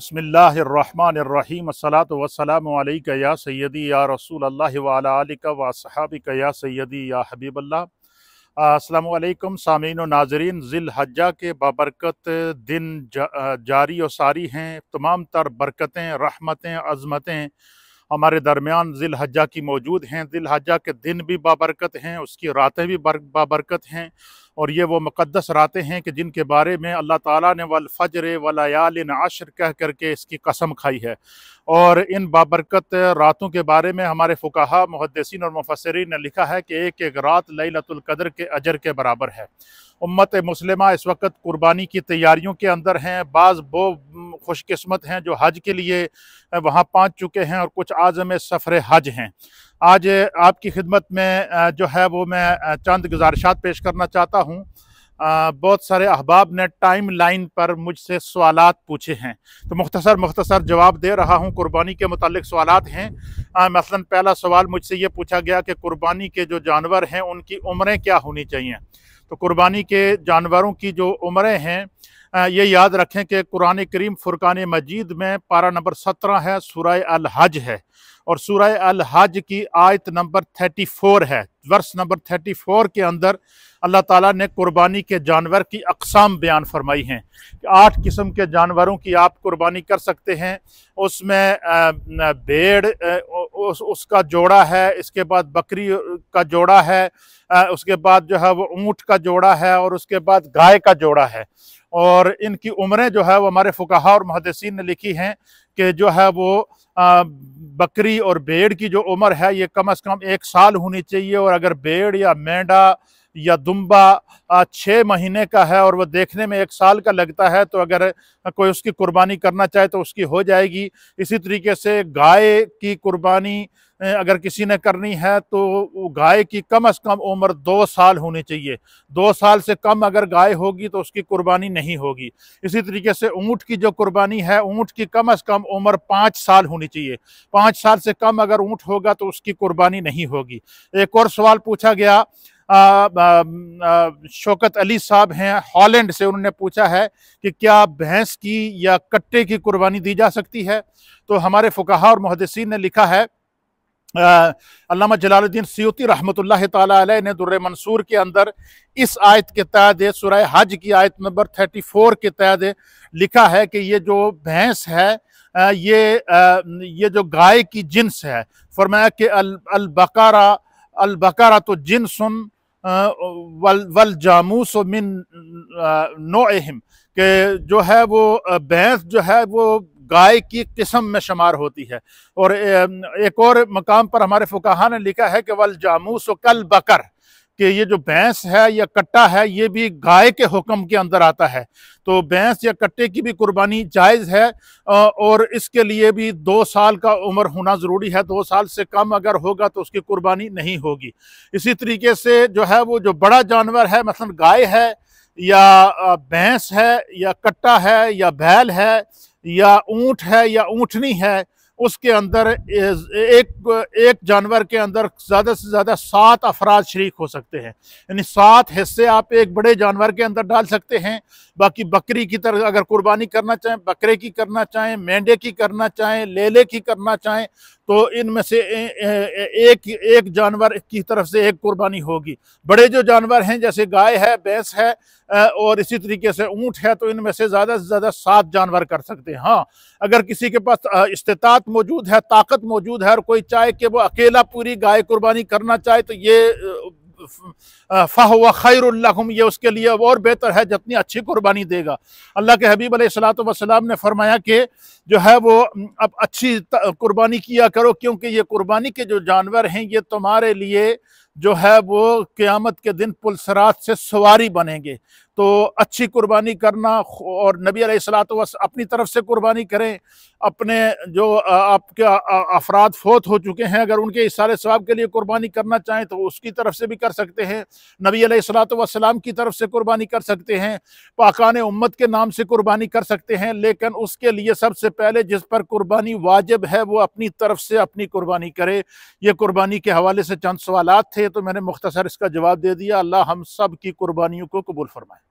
بسم اللہ الرحمن الرحیم الصلاة والسلام علیکہ یا سیدی یا رسول اللہ وعلا علیکہ و یا سیدی یا حبیب اللہ السلام علیکم سامعین و ناظرین ذی الحجہ کے بابرکت دن جاری و ساری ہیں تمام تر برکتیں رحمتیں عظمتیں ہمارے درمیان ذی الحجہ کی موجود ہیں ذی الحجہ کے دن بھی بابرکت ہیں اس کی راتیں بھی بابرکت ہیں اور یہ وہ مقدس راتیں ہیں کہ جن کے بارے میں اللہ تعالیٰ نے والفجر ولایالِ عشر کہہ کر کے اس کی قسم کھائی ہے اور ان بابرکت راتوں کے بارے میں ہمارے فقہا محدثین اور مفسرین نے لکھا ہے کہ ایک ایک رات لیلت القدر کے اجر کے برابر ہے امت مسلمہ اس وقت قربانی کی تیاریوں کے اندر ہیں بعض وہ خوش قسمت ہیں جو حج کے لیے وہاں پہنچ چکے ہیں اور کچھ عازم سفر حج ہیں آج آپ کی خدمت میں جو ہے وہ میں چند گزارشات پیش کرنا چاہتا ہوں بہت سارے احباب نے ٹائم لائن پر مجھ سے سوالات پوچھے ہیں تو مختصر مختصر جواب دے رہا ہوں قربانی کے متعلق سوالات ہیں مثلا پہلا سوال مجھ سے یہ پوچھا گیا کہ قربانی کے جو جانور ہیں ان کی عمریں کیا ہونی چاہیے تو قربانی کے جانوروں کی جو عمریں ہیں یہ یاد رکھیں کہ قرآن کریم فرقان مجید میں پارہ نمبر سترہ ہے سورہ الحج ہے اور سورہ الحج کی آیت نمبر تھرٹی فور ہے ورس نمبر تھرٹی فور کے اندر اللہ تعالیٰ نے قربانی کے جانور کی اقسام بیان فرمائی ہیں کہ آٹھ قسم کے جانوروں کی آپ قربانی کر سکتے ہیں اس میں بیڑ اس اس کا جوڑا ہے اس کے بعد بکری کا جوڑا ہے اس کے بعد جو ہے وہ اونٹ کا جوڑا ہے اور اس کے بعد گائے کا جوڑا ہے اور ان کی عمریں جو ہے وہ ہمارے فکہ اور محدثین نے لکھی ہیں کہ جو ہے وہ بکری اور بیڑ کی جو عمر ہے یہ کم از کم ایک سال ہونی چاہیے اور اگر بیڑ یا مینڈا یا دمبا چھ مہینے کا ہے اور وہ دیکھنے میں ایک سال کا لگتا ہے تو اگر کوئی اس کی قربانی کرنا چاہے تو اس کی ہو جائے گی اسی طریقے سے گائے کی قربانی اگر کسی نے کرنی ہے تو گائے کی کم از کم عمر دو سال ہونی چاہیے دو سال سے کم اگر گائے ہوگی تو اس کی قربانی نہیں ہوگی اسی طریقے سے اونٹ کی جو قربانی ہے اونٹ کی کم از کم عمر پانچ سال ہونی چاہیے پانچ سال سے کم اگر اونٹ ہوگا تو اس کی قربانی نہیں ہوگی ایک اور سوال پوچھا گیا شوکت علی صاحب ہیں ہالینڈ سے انہوں نے پوچھا ہے کہ کیا بھینس کی یا کٹے کی قربانی دی جا سکتی ہے تو ہمارے فقہا اور محدثین نے لکھا ہے علامہ جلال الدین سیوتی رحمۃ اللہ تعالیٰ علیہ نے در منصور کے اندر اس آیت کے تحت سورہ حج کی آیت نمبر 34 کے تحت لکھا ہے کہ یہ جو بھینس ہے یہ جو گائے کی جنس ہے فرمایا کہ البقرہ البقرہ تو جنسن و من نوعہم کہ جو ہے وہ بینس جو ہے وہ گائے کی قسم میں شمار ہوتی ہے اور ایک اور مقام پر ہمارے فقہاں نے لکھا ہے کہ والجاموس و کل بکر کہ یہ جو بھینس ہے یا کٹا ہے یہ بھی گائے کے حکم کے اندر آتا ہے تو بھینس یا کٹے کی بھی قربانی جائز ہے اور اس کے لیے بھی دو سال کا عمر ہونا ضروری ہے دو سال سے کم اگر ہوگا تو اس کی قربانی نہیں ہوگی اسی طریقے سے جو ہے وہ جو بڑا جانور ہے مثلا گائے ہے یا بھینس ہے یا کٹا ہے یا بیل ہے یا اونٹ ہے یا اونٹنی ہے اس کے اندر ایک جانور کے اندر زیادہ سے زیادہ سات افراد شریک ہو سکتے ہیں یعنی سات حصے آپ ایک بڑے جانور کے اندر ڈال سکتے ہیں باقی بکری کی طرح اگر قربانی کرنا چاہیں بکرے کی کرنا چاہیں مینڈے کی کرنا چاہیں لیلے کی کرنا چاہیں تو ان میں سے ایک ایک جانور کی طرف سے ایک قربانی ہوگی بڑے جو جانور ہیں جیسے گائے ہے بیس ہے اور اسی طریقے سے اونٹ ہے تو ان میں سے زیادہ سے زیادہ سات جانور کر سکتے ہیں ہاں اگر کسی کے پاس استطاعت موجود ہے طاقت موجود ہے اور کوئی چاہے کہ وہ اکیلا پوری گائے قربانی کرنا چاہے تو یہ فو خیر الحم یہ اس کے لیے اور بہتر ہے جتنی اچھی قربانی دے گا اللہ کے حبیب علیہ السلاۃ وسلم نے فرمایا کہ جو ہے وہ اب اچھی قربانی کیا کرو کیونکہ یہ قربانی کے جو جانور ہیں یہ تمہارے لیے جو ہے وہ قیامت کے دن پل سرات سے سواری بنیں گے تو اچھی قربانی کرنا اور نبی علیہ السلام وس اپنی طرف سے قربانی کریں اپنے جو آپ کے افراد فوت ہو چکے ہیں اگر ان کے اشارے ثواب کے لیے قربانی کرنا چاہیں تو اس کی طرف سے بھی کر سکتے ہیں نبی علیہ السلام کی طرف سے قربانی کر سکتے ہیں پاکان امت کے نام سے قربانی کر سکتے ہیں لیکن اس کے لیے سب سے پہلے جس پر قربانی واجب ہے وہ اپنی طرف سے اپنی قربانی کرے یہ قربانی کے حوالے سے چند سوالات تھے تھے تو میں نے مختصر اس کا جواب دے دیا اللہ ہم سب کی قربانیوں کو قبول فرمائے